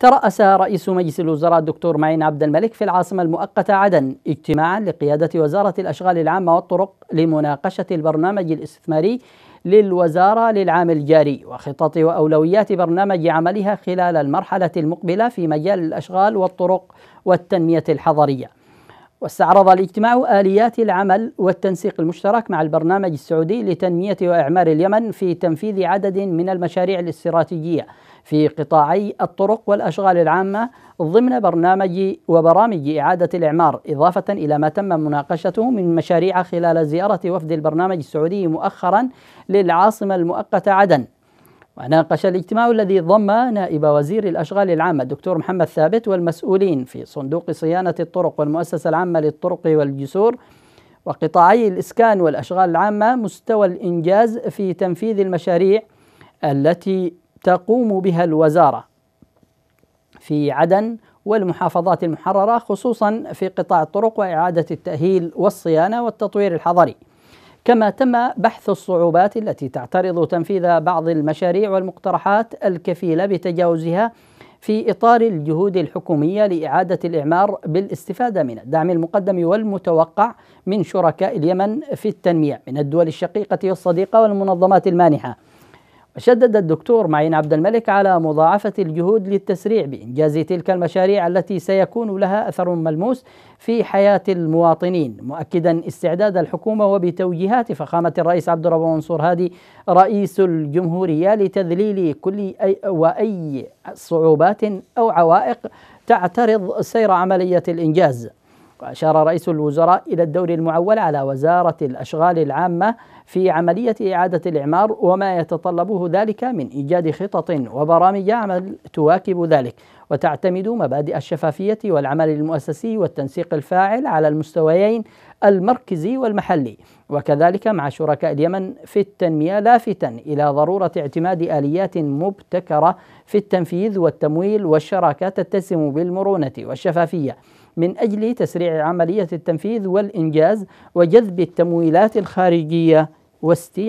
ترأس رئيس مجلس الوزراء الدكتور معين عبد الملك في العاصمة المؤقتة عدن اجتماعا لقيادة وزارة الأشغال العامة والطرق لمناقشة البرنامج الاستثماري للوزارة للعام الجاري وخطط وأولويات برنامج عملها خلال المرحلة المقبلة في مجال الأشغال والطرق والتنمية الحضرية واستعرض الاجتماع آليات العمل والتنسيق المشترك مع البرنامج السعودي لتنمية وإعمار اليمن في تنفيذ عدد من المشاريع الاستراتيجية في قطاعي الطرق والأشغال العامة ضمن برنامج وبرامج إعادة الإعمار إضافة إلى ما تم مناقشته من مشاريع خلال زيارة وفد البرنامج السعودي مؤخرا للعاصمة المؤقتة عدن وناقش الاجتماع الذي ضم نائب وزير الأشغال العامة الدكتور محمد ثابت والمسؤولين في صندوق صيانة الطرق والمؤسسة العامة للطرق والجسور وقطاعي الإسكان والأشغال العامة مستوى الإنجاز في تنفيذ المشاريع التي تقوم بها الوزارة في عدن والمحافظات المحررة خصوصا في قطاع الطرق وإعادة التأهيل والصيانة والتطوير الحضري كما تم بحث الصعوبات التي تعترض تنفيذ بعض المشاريع والمقترحات الكفيله بتجاوزها في اطار الجهود الحكوميه لاعاده الاعمار بالاستفاده من الدعم المقدم والمتوقع من شركاء اليمن في التنميه من الدول الشقيقه والصديقه والمنظمات المانحه شدد الدكتور معين عبد الملك على مضاعفة الجهود للتسريع بإنجاز تلك المشاريع التي سيكون لها أثر ملموس في حياة المواطنين مؤكدا استعداد الحكومة وبتوجيهات فخامة الرئيس عبد الرب منصور هادي رئيس الجمهورية لتذليل كل أي وأي صعوبات أو عوائق تعترض سير عملية الإنجاز وأشار رئيس الوزراء إلى الدور المعول على وزارة الأشغال العامة في عملية إعادة الإعمار وما يتطلبه ذلك من إيجاد خطط وبرامج عمل تواكب ذلك وتعتمد مبادئ الشفافية والعمل المؤسسي والتنسيق الفاعل على المستويين المركزي والمحلي وكذلك مع شركاء اليمن في التنمية لافتا إلى ضرورة اعتماد آليات مبتكرة في التنفيذ والتمويل والشراكات تتسم بالمرونة والشفافية من أجل تسريع عملية التنفيذ والإنجاز وجذب التمويلات الخارجية واستيعاب